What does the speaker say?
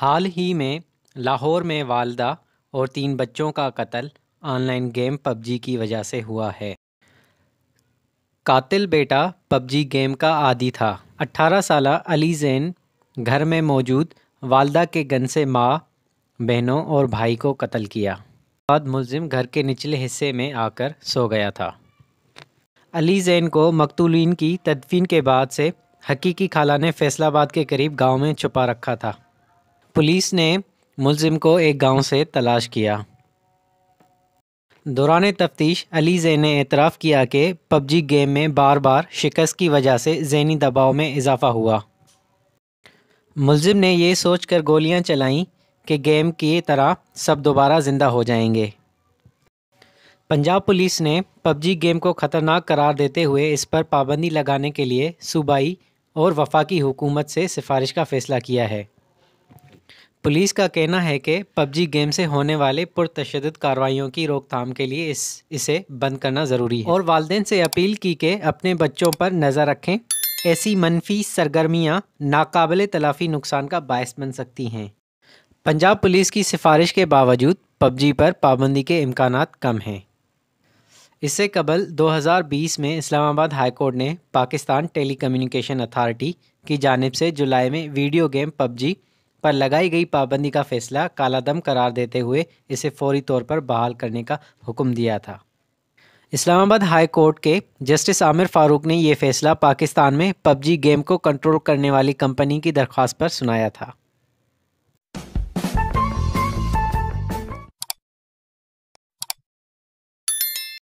हाल ही में लाहौर में वालदा और तीन बच्चों का कत्ल ऑनलाइन गेम पबजी की वजह से हुआ है कातिल बेटा पबजी गेम का आदि था 18 साल अली जैन घर में मौजूद वालदा के गन से माँ बहनों और भाई को कत्ल किया बाद मुलिम घर के निचले हिस्से में आकर सो गया था अली जैन को मकतूलिन की तदफीन के बाद से हकीकी खाला ने फैसलाबाद के करीब गांव में छुपा रखा था पुलिस ने मुलजिम को एक गांव से तलाश किया दौरान तफ्तीश अली ज़ैन ने एतराफ़ किया कि पबजी गेम में बार बार शिकस्त की वजह से जहनी दबाव में इजाफा हुआ मुलजिम ने यह सोचकर गोलियां चलाईं कि गेम की तरह सब दोबारा ज़िंदा हो जाएंगे पंजाब पुलिस ने पबजी गेम को ख़तरनाक करार देते हुए इस पर पाबंदी लगाने के लिए सूबाई और वफाकी हुकूमत से सिफारिश का फ़ैसला किया है पुलिस का कहना है कि पबजी गेम से होने वाले पुरतशद कार्रवाइयों की रोकथाम के लिए इस इसे बंद करना ज़रूरी है और वालदेन से अपील की कि अपने बच्चों पर नज़र रखें ऐसी मनफी सरगर्मियाँ नाकबले तलाफी नुकसान का बायस बन सकती हैं पंजाब पुलिस की सिफारिश के बावजूद पबजी पर पाबंदी के इम्कान कम हैं इससे कबल 2020 में इस्लामाबाद हाई कोर्ट ने पाकिस्तान कम्युनिकेशन अथॉरिटी की जानब से जुलाई में वीडियो गेम पबजी पर लगाई गई पाबंदी का फैसला कालादम करार देते हुए इसे फौरी तौर पर बहाल करने का हुक्म दिया था इस्लामाबाद हाई कोर्ट के जस्टिस आमिर फारूक ने यह फैसला पाकिस्तान में पबजी गेम को कंट्रोल करने वाली कंपनी की दरख्वास्त पर सुनाया था